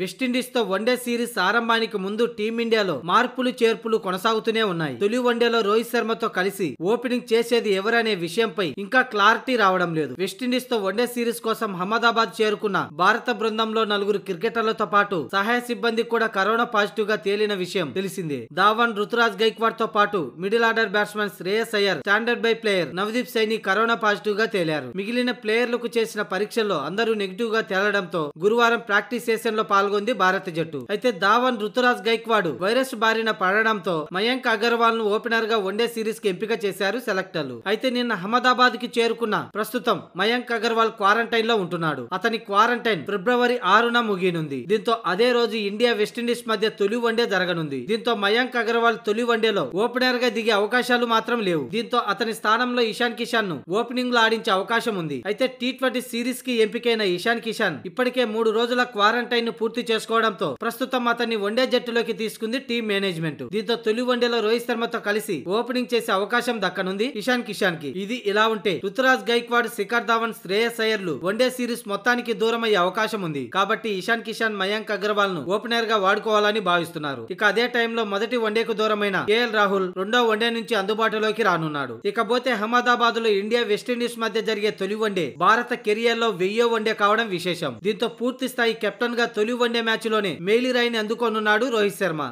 వెస్టిండీస్తో one day series ఆరంభానికి ముందు టీమిండియాలో మార్పులు చేర్పులు కొనసాగుతూనే ఉన్నాయి తొలి వన్డేలో రోహిత్ శర్మతో కలిసి ఓపెనింగ్ చేసేది ఎవరనే విషయంపై ఇంకా క్లారిటీ రావడం లేదు వెస్టిండీస్తో వన్డే సిరీస్ కోసం అహ్మదాబాద్ చేరుకున్న భారత బృందంలో నలుగురు క్రికెటర్లతో పాటు సహాయ సిబ్బంది కూడా కరోనా పాజిటివ్ గా తేలిన విషయం తెలిసిందే ధావన్ రుతురాజ్ గైక్వాడ్ తో పాటు middle order batsmen Shreyas Iyer standard by player Navdeep Saini corona positive గా తేలారు మిగిలిన ప్లేయర్లకు చేసిన పరీక్షల్లో అందరూ నెగిటివ్ గా తేలడంతో గురువారం ప్రాక్టీస్ సెషన్ లో పాల్గొంది భారత జట్టు అయితే ధావన్ రుతురాజ్ గైక్వాడ్ వైరస్ బారిన పడడంతో మయాంక్ అగర్వాల్ ను ఓపెనర్ గా వన్డే సిరీస్ కి ఎంపిక చేశారు సెలెక్టర్లు అయితే నిన్న అహ్మదాబాద్ కి చేరుకున్న ప్రస్తుతం మయాంక్ అగర్వాల్ క్వారంటైన్ లో ఉంటున్నాడు అతని క్వారంటైన్ ఫిబ్రవరి ఆరున ముగియనుంది దీంతో అదే రోజు ఇండియా వెస్టిండీస్ మధ్య తొలి వన్డే జరగనుంది దీంతో మయాంక్ అగర్వాల్ తొలి వన్డేలో ఓపెనర్ గా దిగే అవకాశాలు మాత్రం లేవు దీంతో అతని స్థానంలో ఇషాన్ కిషాన్ ను ఓపెనింగ్ లో ఆడించే అవకాశం ఉంది అయితే టీ ట్వంటీ సిరీస్ కి ఎంపికైన ఇషాన్ కిషాన్ ఇప్పటికే మూడు రోజుల క్వారంటైన్ ను పూర్తి పూర్తి చేసుకోవడంతో ప్రస్తుతం అతన్ని వన్డే జట్టులోకి తీసుకుంది టీం మేనేజ్మెంట్ దీంతో తొలి వన్డేలో రోహిత్ శర్మతో కలిసి ఓపెనింగ్ చేసే అవకాశం దక్కనుంది ఇషాన్ కిషాన్ కి ఇది ఇలా ఉంటే రుతురాజ్ గైక్వాడ్ శిఖర్ ధావన్ శ్రేయస్ అయ్యర్లు వన్డే సిరీస్ మొత్తానికి దూరం అయ్యే అవకాశం ఉంది కాబట్టి ఇషాన్ కిషాన్ మయాంక్ అగర్వాల్ ను ఓపెనర్ గా వాడుకోవాలని భావిస్తున్నారు ఇక అదే టైంలో మొదటి వన్డేకు దూరమైన కేఎల్ రాహుల్ రెండో వన్డే నుంచి అందుబాటులోకి రానున్నాడు ఇకపోతే అహ్మదాబాద్ లో ఇండియా వెస్టిండీస్ మధ్య జరిగే తొలి వన్డే భారత కెరియర్ లో వెయ్యో వన్డే కావడం విశేషం దీంతో పూర్తి స్థాయి కెప్టెన్ గా తొలి వన్డే మ్యాచ్లోనే మేలిరాయిని అందుకోనున్నాడు రోహిత్ శర్మ